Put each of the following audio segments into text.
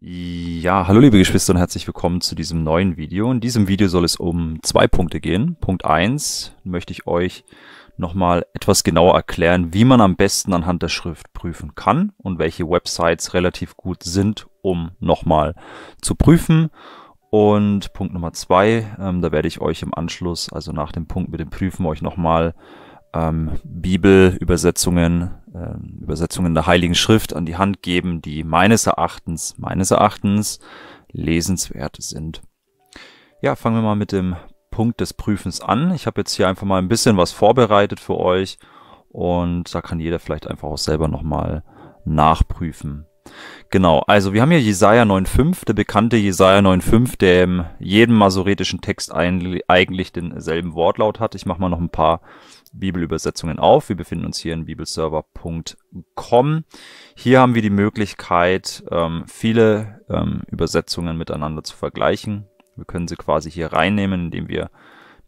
Ja, hallo liebe Geschwister und herzlich willkommen zu diesem neuen Video. In diesem Video soll es um zwei Punkte gehen. Punkt eins möchte ich euch nochmal etwas genauer erklären, wie man am besten anhand der Schrift prüfen kann und welche Websites relativ gut sind, um nochmal zu prüfen. Und Punkt Nummer zwei, ähm, da werde ich euch im Anschluss, also nach dem Punkt mit dem Prüfen, euch nochmal mal ähm, Bibelübersetzungen, äh, Übersetzungen der Heiligen Schrift an die Hand geben, die meines Erachtens, meines Erachtens lesenswert sind. Ja, fangen wir mal mit dem Punkt des Prüfens an. Ich habe jetzt hier einfach mal ein bisschen was vorbereitet für euch und da kann jeder vielleicht einfach auch selber nochmal nachprüfen. Genau, also wir haben hier Jesaja 9,5, der bekannte Jesaja 9,5, der in jedem masoretischen Text eigentlich denselben Wortlaut hat. Ich mache mal noch ein paar Bibelübersetzungen auf. Wir befinden uns hier in bibelserver.com. Hier haben wir die Möglichkeit, ähm, viele ähm, Übersetzungen miteinander zu vergleichen. Wir können sie quasi hier reinnehmen, indem wir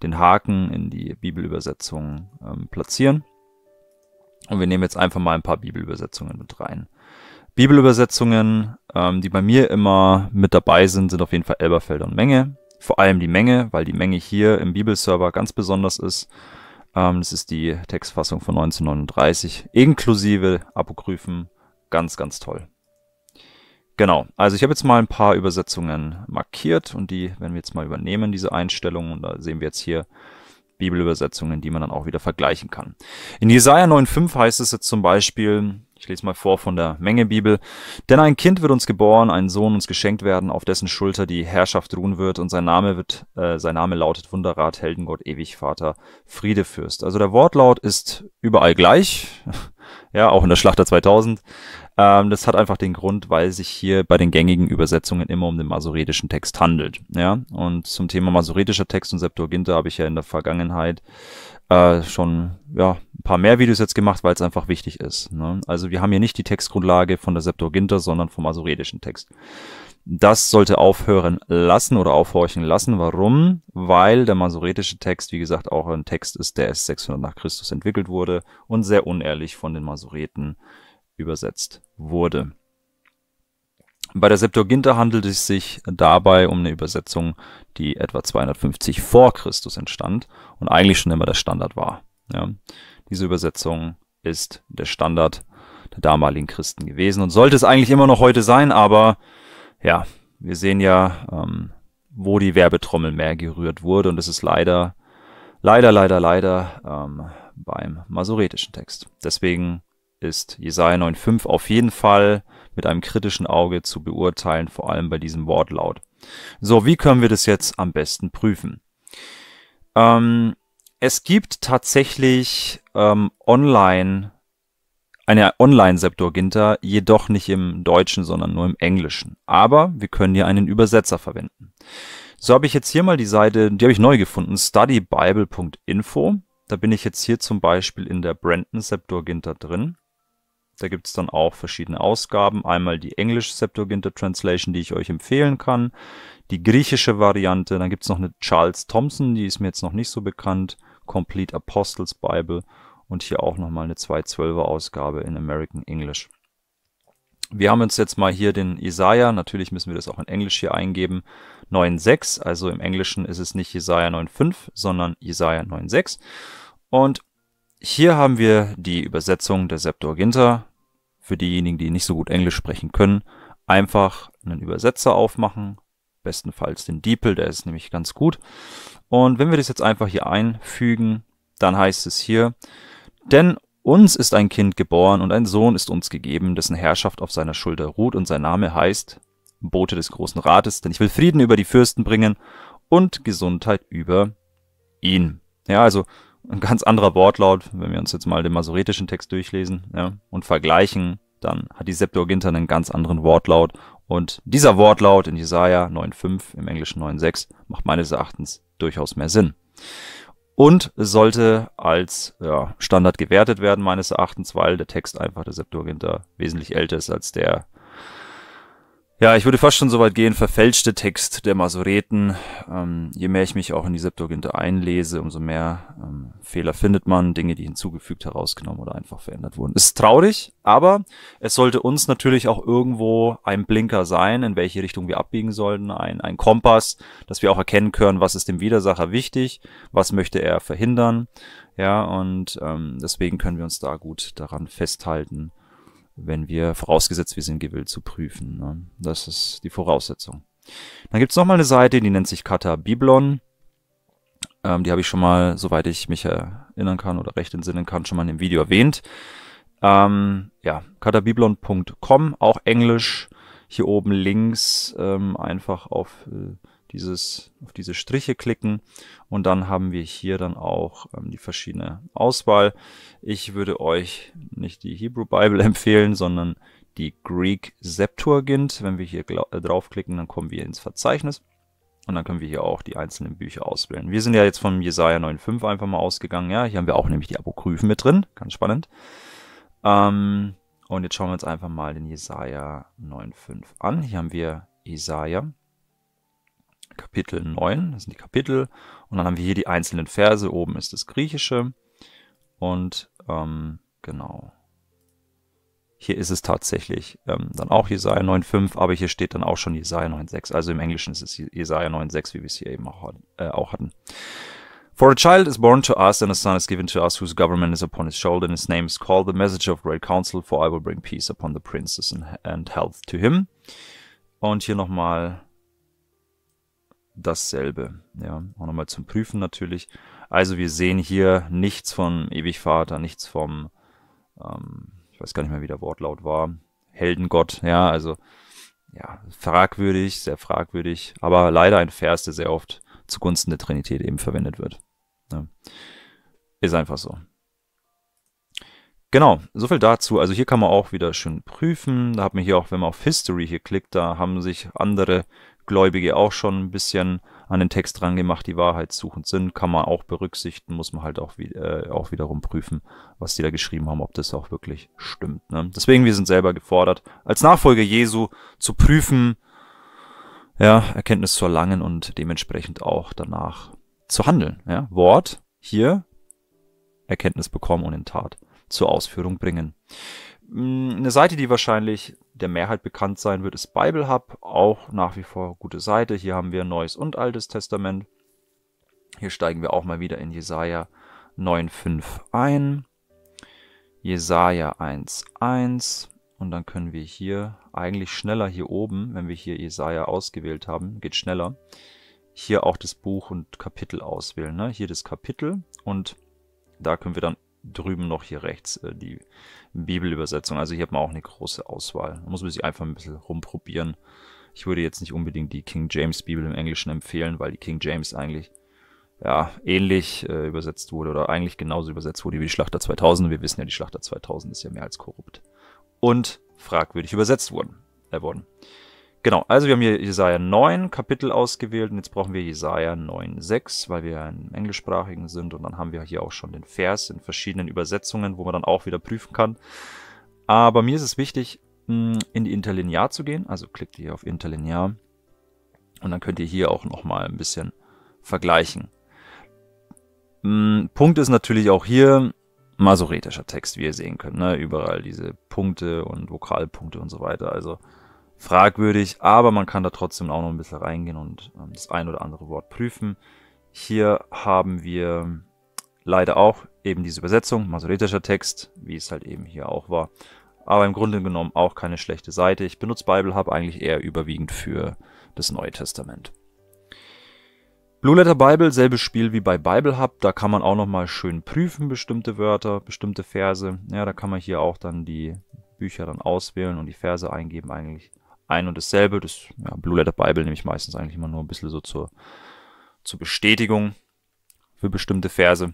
den Haken in die Bibelübersetzung ähm, platzieren. Und wir nehmen jetzt einfach mal ein paar Bibelübersetzungen mit rein. Bibelübersetzungen, ähm, die bei mir immer mit dabei sind, sind auf jeden Fall Elberfelder und Menge. Vor allem die Menge, weil die Menge hier im Bibelserver ganz besonders ist. Ähm, das ist die Textfassung von 1939, inklusive Apokryphen. Ganz, ganz toll. Genau, also ich habe jetzt mal ein paar Übersetzungen markiert und die werden wir jetzt mal übernehmen, diese Einstellungen. Und da sehen wir jetzt hier Bibelübersetzungen, die man dann auch wieder vergleichen kann. In Jesaja 9,5 heißt es jetzt zum Beispiel, ich lese mal vor von der Menge Bibel. Denn ein Kind wird uns geboren, ein Sohn uns geschenkt werden, auf dessen Schulter die Herrschaft ruhen wird und sein Name wird, äh, sein Name lautet Wunderrat, Heldengott, Ewigvater, Friedefürst. Also der Wortlaut ist überall gleich ja, auch in der Schlachter 2000. Ähm, das hat einfach den Grund, weil sich hier bei den gängigen Übersetzungen immer um den masoretischen Text handelt, ja. Und zum Thema masoretischer Text und Septuaginta habe ich ja in der Vergangenheit äh, schon ja, ein paar mehr Videos jetzt gemacht, weil es einfach wichtig ist. Ne? Also wir haben hier nicht die Textgrundlage von der Septuaginta, sondern vom masoretischen Text. Das sollte aufhören lassen oder aufhorchen lassen. Warum? Weil der masoretische Text, wie gesagt, auch ein Text ist, der erst 600 nach Christus entwickelt wurde und sehr unehrlich von den Masoreten übersetzt wurde. Bei der Septuaginta handelt es sich dabei um eine Übersetzung, die etwa 250 vor Christus entstand und eigentlich schon immer der Standard war. Ja. Diese Übersetzung ist der Standard der damaligen Christen gewesen und sollte es eigentlich immer noch heute sein, aber ja, wir sehen ja, ähm, wo die Werbetrommel mehr gerührt wurde und es ist leider, leider, leider, leider ähm, beim masoretischen Text. Deswegen ist Jesaja 9,5 auf jeden Fall mit einem kritischen Auge zu beurteilen, vor allem bei diesem Wortlaut. So, wie können wir das jetzt am besten prüfen? Ähm, es gibt tatsächlich ähm, online eine Online-Septuaginta, jedoch nicht im Deutschen, sondern nur im Englischen. Aber wir können hier einen Übersetzer verwenden. So habe ich jetzt hier mal die Seite, die habe ich neu gefunden, studybible.info. Da bin ich jetzt hier zum Beispiel in der Brandon Septuaginta drin. Da gibt es dann auch verschiedene Ausgaben. Einmal die englische Septuaginta Translation, die ich euch empfehlen kann. Die griechische Variante. Dann gibt es noch eine Charles Thompson, die ist mir jetzt noch nicht so bekannt. Complete Apostles Bible und hier auch nochmal eine 212er Ausgabe in American English. Wir haben uns jetzt mal hier den Isaiah, natürlich müssen wir das auch in Englisch hier eingeben, 9.6, also im Englischen ist es nicht Isaiah 9.5, sondern Isaiah 9.6. Und hier haben wir die Übersetzung der Septuaginta, für diejenigen, die nicht so gut Englisch sprechen können, einfach einen Übersetzer aufmachen, bestenfalls den DeepL, der ist nämlich ganz gut. Und wenn wir das jetzt einfach hier einfügen, dann heißt es hier, denn uns ist ein Kind geboren und ein Sohn ist uns gegeben, dessen Herrschaft auf seiner Schulter ruht und sein Name heißt Bote des großen Rates, denn ich will Frieden über die Fürsten bringen und Gesundheit über ihn. Ja, also ein ganz anderer Wortlaut, wenn wir uns jetzt mal den masoretischen Text durchlesen ja, und vergleichen, dann hat die Septuaginta einen ganz anderen Wortlaut. Und dieser Wortlaut in Jesaja 9,5, im Englischen 9,6, macht meines Erachtens durchaus mehr Sinn und sollte als ja, Standard gewertet werden, meines Erachtens, weil der Text einfach der Septuaginta wesentlich älter ist als der ja, ich würde fast schon so weit gehen, verfälschte Text der Masoreten. Ähm, je mehr ich mich auch in die Septuaginta einlese, umso mehr ähm, Fehler findet man, Dinge, die hinzugefügt, herausgenommen oder einfach verändert wurden. Ist traurig, aber es sollte uns natürlich auch irgendwo ein Blinker sein, in welche Richtung wir abbiegen sollten, ein, ein Kompass, dass wir auch erkennen können, was ist dem Widersacher wichtig, was möchte er verhindern. Ja, und ähm, deswegen können wir uns da gut daran festhalten wenn wir, vorausgesetzt wir sind gewillt zu prüfen. Ne? Das ist die Voraussetzung. Dann gibt's noch mal eine Seite, die nennt sich Kata Biblon. Ähm, die habe ich schon mal, soweit ich mich erinnern kann oder recht entsinnen kann, schon mal in dem Video erwähnt. Ähm, ja, katabiblon.com, auch Englisch. Hier oben links ähm, einfach auf äh, dieses, auf diese Striche klicken und dann haben wir hier dann auch ähm, die verschiedene Auswahl. Ich würde euch nicht die Hebrew Bible empfehlen, sondern die Greek Septuagint. Wenn wir hier äh, draufklicken, dann kommen wir ins Verzeichnis und dann können wir hier auch die einzelnen Bücher auswählen. Wir sind ja jetzt von Jesaja 9,5 einfach mal ausgegangen. Ja, hier haben wir auch nämlich die Apokryphen mit drin. Ganz spannend. Ähm, und jetzt schauen wir uns einfach mal den Jesaja 9,5 an. Hier haben wir Jesaja Kapitel 9, das sind die Kapitel. Und dann haben wir hier die einzelnen Verse. Oben ist das Griechische. Und ähm, genau. Hier ist es tatsächlich ähm, dann auch Jesaja 9,5, aber hier steht dann auch schon Jesaja 9,6. Also im Englischen ist es Jesaja 9,6, wie wir es hier eben auch, äh, auch hatten. For a child is born to us, and a son is given to us, whose government is upon his shoulder, and his name is called the Messenger of Great Council, for I will bring peace upon the princes and, and health to him. Und hier nochmal dasselbe. Ja, auch nochmal zum Prüfen natürlich. Also wir sehen hier nichts vom Ewigvater, nichts vom, ähm, ich weiß gar nicht mehr, wie der Wortlaut war, Heldengott, ja, also ja, fragwürdig, sehr fragwürdig, aber leider ein Vers, der sehr oft zugunsten der Trinität eben verwendet wird. Ja. Ist einfach so. Genau, soviel dazu. Also hier kann man auch wieder schön prüfen. Da hat man hier auch, wenn man auf History hier klickt, da haben sich andere Gläubige auch schon ein bisschen an den Text rangemacht, die wahrheitssuchend sind, kann man auch berücksichtigen, muss man halt auch, äh, auch wiederum prüfen, was die da geschrieben haben, ob das auch wirklich stimmt. Ne? Deswegen, wir sind selber gefordert, als Nachfolger Jesu zu prüfen, ja, Erkenntnis zu erlangen und dementsprechend auch danach zu handeln. Ja? Wort hier, Erkenntnis bekommen und in Tat zur Ausführung bringen. Hm, eine Seite, die wahrscheinlich der Mehrheit bekannt sein wird, ist Bible Hub. Auch nach wie vor gute Seite. Hier haben wir Neues und Altes Testament. Hier steigen wir auch mal wieder in Jesaja 9,5 ein. Jesaja 1,1. Und dann können wir hier eigentlich schneller hier oben, wenn wir hier Jesaja ausgewählt haben, geht schneller, hier auch das Buch und Kapitel auswählen. Ne? Hier das Kapitel und da können wir dann drüben noch hier rechts äh, die Bibelübersetzung. Also hier hat man auch eine große Auswahl. Da muss man sich einfach ein bisschen rumprobieren. Ich würde jetzt nicht unbedingt die King James Bibel im Englischen empfehlen, weil die King James eigentlich ja, ähnlich äh, übersetzt wurde oder eigentlich genauso übersetzt wurde wie die Schlachter 2000. Wir wissen ja, die Schlachter 2000 ist ja mehr als korrupt und fragwürdig übersetzt worden, äh, worden. Genau, also wir haben hier Jesaja 9 Kapitel ausgewählt und jetzt brauchen wir Jesaja 9,6, weil wir ja im Englischsprachigen sind und dann haben wir hier auch schon den Vers in verschiedenen Übersetzungen, wo man dann auch wieder prüfen kann. Aber mir ist es wichtig, hm, in die Interlinear zu gehen, also klickt ihr auf Interlinear und dann könnt ihr hier auch nochmal ein bisschen vergleichen. Hm, Punkt ist natürlich auch hier masoretischer Text, wie ihr sehen könnt, ne? überall diese Punkte und Vokalpunkte und so weiter, also fragwürdig, aber man kann da trotzdem auch noch ein bisschen reingehen und ähm, das ein oder andere Wort prüfen. Hier haben wir leider auch eben diese Übersetzung, masoretischer Text, wie es halt eben hier auch war. Aber im Grunde genommen auch keine schlechte Seite. Ich benutze Bible Hub eigentlich eher überwiegend für das Neue Testament. Blue Letter Bible, selbes Spiel wie bei Bible Hub. Da kann man auch nochmal schön prüfen, bestimmte Wörter, bestimmte Verse. Ja, da kann man hier auch dann die Bücher dann auswählen und die Verse eingeben eigentlich ein und dasselbe. Das ja, Blue Letter Bible nehme ich meistens eigentlich immer nur ein bisschen so zur, zur Bestätigung für bestimmte Verse.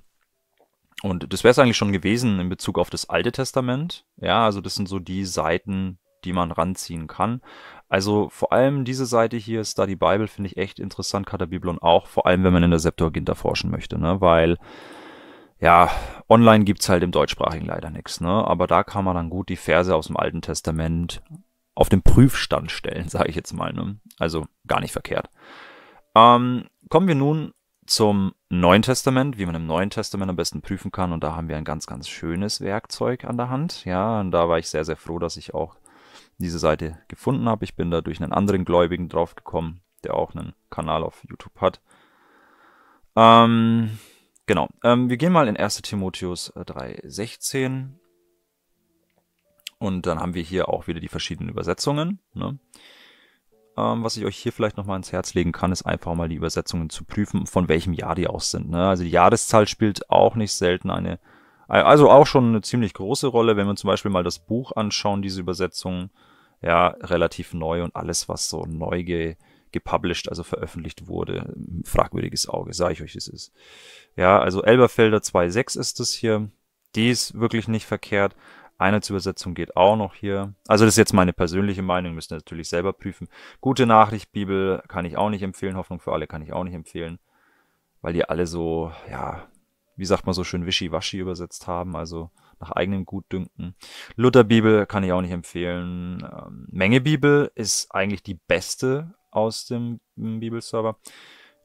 Und das wäre es eigentlich schon gewesen in Bezug auf das Alte Testament. Ja, also das sind so die Seiten, die man ranziehen kann. Also vor allem diese Seite hier, Study Bible, finde ich echt interessant, Katabiblon auch, vor allem wenn man in der Septuaginta forschen möchte, ne? weil ja, online gibt es halt im deutschsprachigen leider nichts, ne? aber da kann man dann gut die Verse aus dem Alten Testament auf den Prüfstand stellen, sage ich jetzt mal. Ne? Also gar nicht verkehrt. Ähm, kommen wir nun zum Neuen Testament, wie man im Neuen Testament am besten prüfen kann. Und da haben wir ein ganz, ganz schönes Werkzeug an der Hand. Ja, und da war ich sehr, sehr froh, dass ich auch diese Seite gefunden habe. Ich bin da durch einen anderen Gläubigen draufgekommen, der auch einen Kanal auf YouTube hat. Ähm, genau, ähm, wir gehen mal in 1 Timotheus 3, äh, 16. Und dann haben wir hier auch wieder die verschiedenen Übersetzungen. Ne? Ähm, was ich euch hier vielleicht nochmal ans Herz legen kann, ist einfach mal die Übersetzungen zu prüfen, von welchem Jahr die aus sind. Ne? Also die Jahreszahl spielt auch nicht selten eine, äh, also auch schon eine ziemlich große Rolle, wenn wir zum Beispiel mal das Buch anschauen, diese Übersetzungen, ja, relativ neu und alles, was so neu ge gepublished, also veröffentlicht wurde. Fragwürdiges Auge, sage ich euch, es ist. Ja, also Elberfelder 2.6 ist es hier. Die ist wirklich nicht verkehrt. Einheitsübersetzung geht auch noch hier. Also das ist jetzt meine persönliche Meinung, müsst ihr natürlich selber prüfen. Gute Nachricht, Bibel kann ich auch nicht empfehlen. Hoffnung für alle kann ich auch nicht empfehlen. Weil die alle so, ja, wie sagt man so schön, wischiwaschi übersetzt haben. Also nach eigenem Gutdünken. Lutherbibel kann ich auch nicht empfehlen. Ähm, Menge Bibel ist eigentlich die beste aus dem mm, Bibelserver.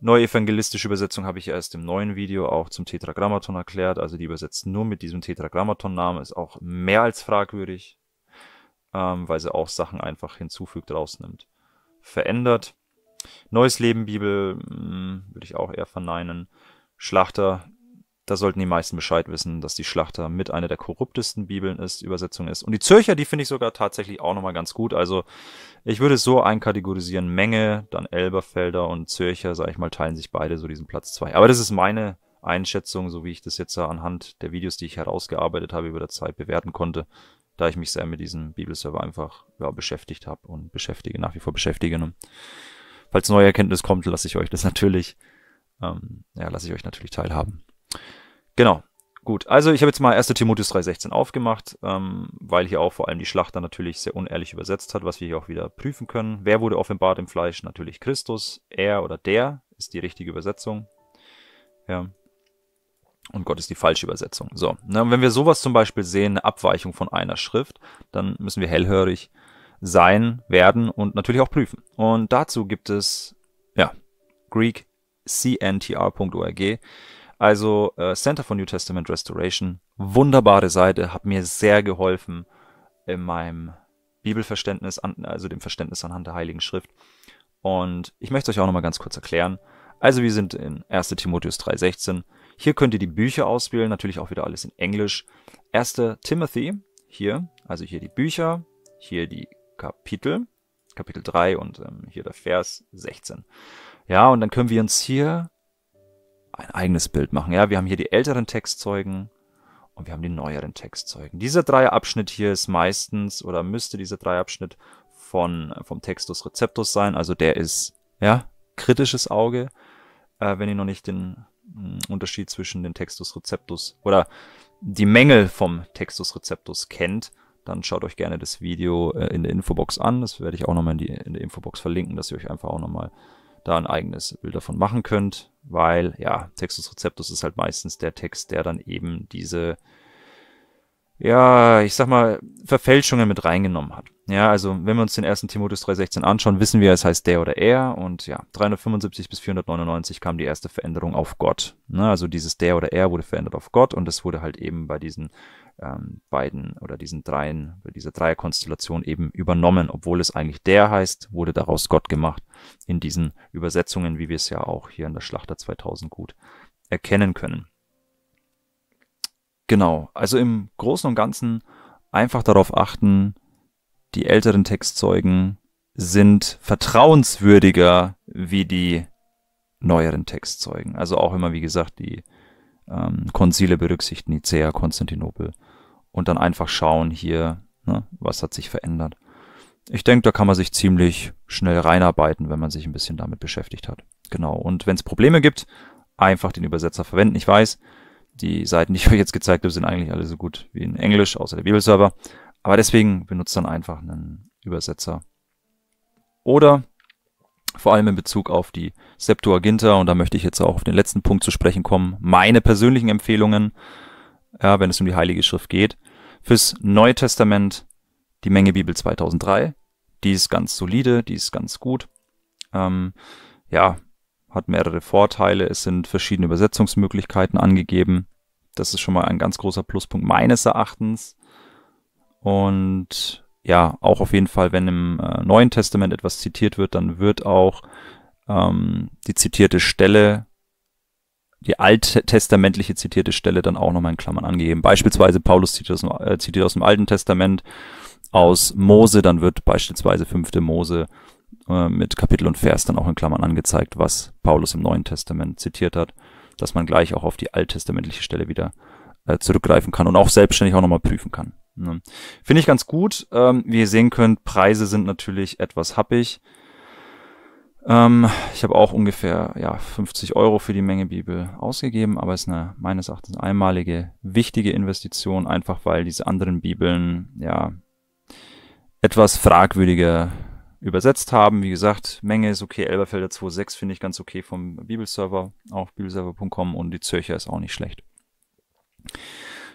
Neue evangelistische Übersetzung habe ich erst im neuen Video auch zum Tetragrammaton erklärt. Also die übersetzt nur mit diesem Tetragrammaton-Namen, ist auch mehr als fragwürdig, ähm, weil sie auch Sachen einfach hinzufügt, rausnimmt, verändert. Neues Leben Bibel hm, würde ich auch eher verneinen. Schlachter da sollten die meisten Bescheid wissen, dass die Schlachter mit einer der korruptesten Bibeln ist, Übersetzung ist. Und die Zürcher, die finde ich sogar tatsächlich auch nochmal ganz gut. Also ich würde es so einkategorisieren, Menge, dann Elberfelder und Zürcher, sage ich mal, teilen sich beide so diesen Platz zwei. Aber das ist meine Einschätzung, so wie ich das jetzt anhand der Videos, die ich herausgearbeitet habe, über der Zeit bewerten konnte, da ich mich sehr mit diesem Bibelserver einfach ja, beschäftigt habe und beschäftige, nach wie vor beschäftige. Und falls neue Erkenntnis kommt, lasse ich euch das natürlich, ähm, ja, lasse ich euch natürlich teilhaben. Genau. Gut, also ich habe jetzt mal 1. Timotheus 3,16 aufgemacht, ähm, weil hier auch vor allem die Schlacht dann natürlich sehr unehrlich übersetzt hat, was wir hier auch wieder prüfen können. Wer wurde offenbart im Fleisch? Natürlich Christus. Er oder der ist die richtige Übersetzung. Ja. Und Gott ist die falsche Übersetzung. So, Na, und wenn wir sowas zum Beispiel sehen, eine Abweichung von einer Schrift, dann müssen wir hellhörig sein, werden und natürlich auch prüfen. Und dazu gibt es, ja, greekcntr.org also äh, Center for New Testament Restoration, wunderbare Seite, hat mir sehr geholfen in meinem Bibelverständnis, an, also dem Verständnis anhand der Heiligen Schrift. Und ich möchte euch auch nochmal ganz kurz erklären. Also wir sind in 1 Timotheus 3.16. Hier könnt ihr die Bücher auswählen, natürlich auch wieder alles in Englisch. 1. Timothy, hier, also hier die Bücher, hier die Kapitel, Kapitel 3 und ähm, hier der Vers 16. Ja, und dann können wir uns hier ein eigenes Bild machen. Ja, wir haben hier die älteren Textzeugen und wir haben die neueren Textzeugen. Dieser Dreierabschnitt hier ist meistens oder müsste dieser Dreierabschnitt von, vom Textus Receptus sein. Also der ist, ja, kritisches Auge, äh, wenn ihr noch nicht den mh, mm, Unterschied zwischen den Textus Receptus oder die Mängel vom Textus Receptus kennt, dann schaut euch gerne das Video äh, in der Infobox an. Das werde ich auch nochmal in, in der Infobox verlinken, dass ihr euch einfach auch nochmal da ein eigenes Bild davon machen könnt, weil ja, Textus Receptus ist halt meistens der Text, der dann eben diese, ja, ich sag mal, Verfälschungen mit reingenommen hat. Ja, also wenn wir uns den ersten Timotheus 3.16 anschauen, wissen wir, es heißt der oder er und ja, 375 bis 499 kam die erste Veränderung auf Gott. Ne? Also dieses der oder er wurde verändert auf Gott und es wurde halt eben bei diesen ähm, beiden oder diesen dreien, bei dieser Dreierkonstellation eben übernommen. Obwohl es eigentlich der heißt, wurde daraus Gott gemacht in diesen Übersetzungen, wie wir es ja auch hier in der Schlachter 2000 gut erkennen können. Genau, also im Großen und Ganzen einfach darauf achten, die älteren Textzeugen sind vertrauenswürdiger wie die neueren Textzeugen. Also auch immer, wie gesagt, die ähm, Konzile berücksichtigen, Nicea, Konstantinopel. Und dann einfach schauen hier, ne, was hat sich verändert ich denke, da kann man sich ziemlich schnell reinarbeiten, wenn man sich ein bisschen damit beschäftigt hat. Genau. Und wenn es Probleme gibt, einfach den Übersetzer verwenden. Ich weiß, die Seiten, die ich euch jetzt gezeigt habe, sind eigentlich alle so gut wie in Englisch, außer der Bibelserver. Aber deswegen benutzt dann einfach einen Übersetzer. Oder vor allem in Bezug auf die Septuaginta, und da möchte ich jetzt auch auf den letzten Punkt zu sprechen kommen, meine persönlichen Empfehlungen, ja, wenn es um die Heilige Schrift geht, fürs Neue Testament die Menge Bibel 2003. Die ist ganz solide, die ist ganz gut. Ähm, ja, hat mehrere Vorteile. Es sind verschiedene Übersetzungsmöglichkeiten angegeben. Das ist schon mal ein ganz großer Pluspunkt meines Erachtens. Und ja, auch auf jeden Fall, wenn im äh, Neuen Testament etwas zitiert wird, dann wird auch ähm, die zitierte Stelle, die alttestamentliche zitierte Stelle dann auch nochmal in Klammern angegeben. Beispielsweise Paulus zitiert aus, äh, zitiert aus dem Alten Testament aus Mose, dann wird beispielsweise 5. Mose äh, mit Kapitel und Vers dann auch in Klammern angezeigt, was Paulus im Neuen Testament zitiert hat, dass man gleich auch auf die alttestamentliche Stelle wieder äh, zurückgreifen kann und auch selbstständig auch nochmal prüfen kann. Ne? Finde ich ganz gut. Ähm, wie ihr sehen könnt, Preise sind natürlich etwas happig. Ähm, ich habe auch ungefähr ja, 50 Euro für die Menge Bibel ausgegeben, aber es ist eine meines Erachtens einmalige, wichtige Investition, einfach weil diese anderen Bibeln ja etwas fragwürdiger übersetzt haben. Wie gesagt, Menge ist okay, Elberfelder 2.6 finde ich ganz okay vom Bibelserver, auch bibelserver.com und die Zürcher ist auch nicht schlecht.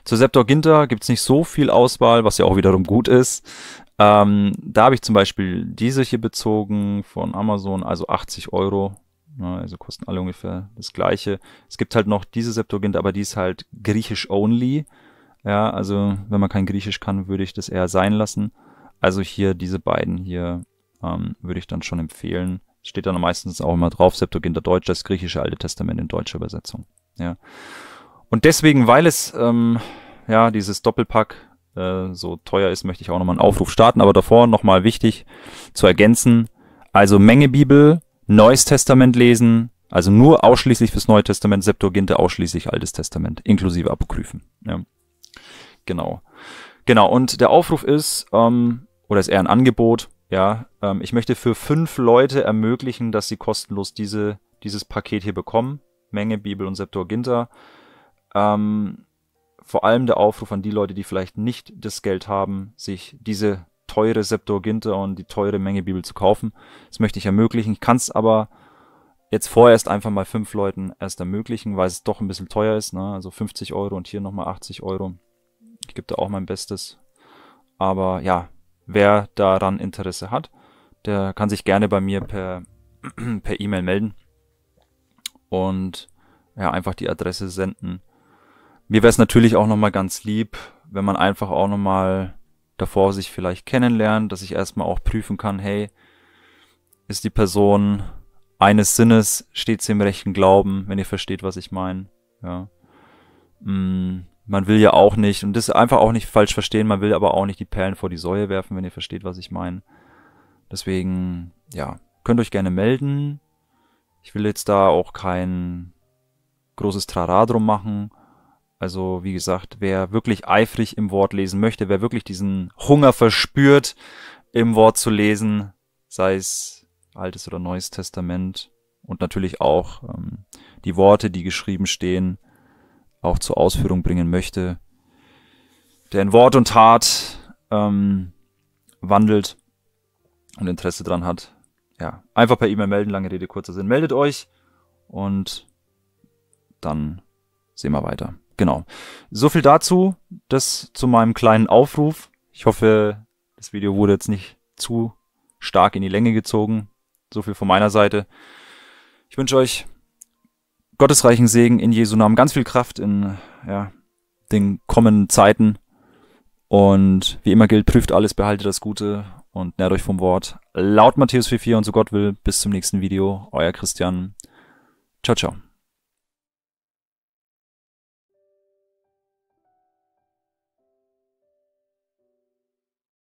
Zur Septor Ginter gibt's nicht so viel Auswahl, was ja auch wiederum gut ist. Ähm, da habe ich zum Beispiel diese hier bezogen von Amazon, also 80 Euro. Also kosten alle ungefähr das gleiche. Es gibt halt noch diese Septor aber die ist halt griechisch only. Ja, also wenn man kein Griechisch kann, würde ich das eher sein lassen. Also hier diese beiden hier ähm, würde ich dann schon empfehlen. Steht dann meistens auch immer drauf, Septuaginta Deutsch, das griechische Alte Testament in deutscher Übersetzung. Ja. Und deswegen, weil es ähm, ja dieses Doppelpack äh, so teuer ist, möchte ich auch nochmal einen Aufruf starten. Aber davor nochmal wichtig zu ergänzen. Also Menge Bibel, Neues Testament lesen, also nur ausschließlich fürs Neue Testament, Septuaginta ausschließlich Altes Testament, inklusive Apokryphen. Ja. Genau. Genau, und der Aufruf ist, ähm, oder ist eher ein Angebot, ja, ähm, ich möchte für fünf Leute ermöglichen, dass sie kostenlos diese, dieses Paket hier bekommen. Menge, Bibel und Septuaginta. Ähm, vor allem der Aufruf an die Leute, die vielleicht nicht das Geld haben, sich diese teure Septuaginta und die teure Menge Bibel zu kaufen. Das möchte ich ermöglichen. Ich kann es aber jetzt vorerst einfach mal fünf Leuten erst ermöglichen, weil es doch ein bisschen teuer ist. Ne? Also 50 Euro und hier nochmal 80 Euro. Ich gebe da auch mein Bestes. Aber ja, wer daran Interesse hat, der kann sich gerne bei mir per per E-Mail melden und ja, einfach die Adresse senden. Mir wäre es natürlich auch nochmal ganz lieb, wenn man einfach auch nochmal davor sich vielleicht kennenlernt, dass ich erstmal auch prüfen kann, hey, ist die Person eines Sinnes, steht sie im rechten Glauben, wenn ihr versteht, was ich meine. Ja. Mm, man will ja auch nicht, und das einfach auch nicht falsch verstehen, man will aber auch nicht die Perlen vor die Säue werfen, wenn ihr versteht, was ich meine. Deswegen, ja, könnt euch gerne melden. Ich will jetzt da auch kein großes Trara drum machen. Also, wie gesagt, wer wirklich eifrig im Wort lesen möchte, wer wirklich diesen Hunger verspürt, im Wort zu lesen, sei es Altes oder Neues Testament und natürlich auch ähm, die Worte, die geschrieben stehen, auch zur Ausführung bringen möchte, der in Wort und Tat ähm, wandelt und Interesse dran hat, ja, einfach per E-Mail melden, lange Rede, kurzer Sinn. Meldet euch und dann sehen wir weiter. Genau. So viel dazu, das zu meinem kleinen Aufruf. Ich hoffe, das Video wurde jetzt nicht zu stark in die Länge gezogen. So viel von meiner Seite. Ich wünsche euch gottesreichen Segen in Jesu Namen, ganz viel Kraft in ja, den kommenden Zeiten. Und wie immer gilt, prüft alles, behaltet das Gute und nährt euch vom Wort. Laut Matthäus 4,4 und so Gott will, bis zum nächsten Video. Euer Christian. Ciao, ciao.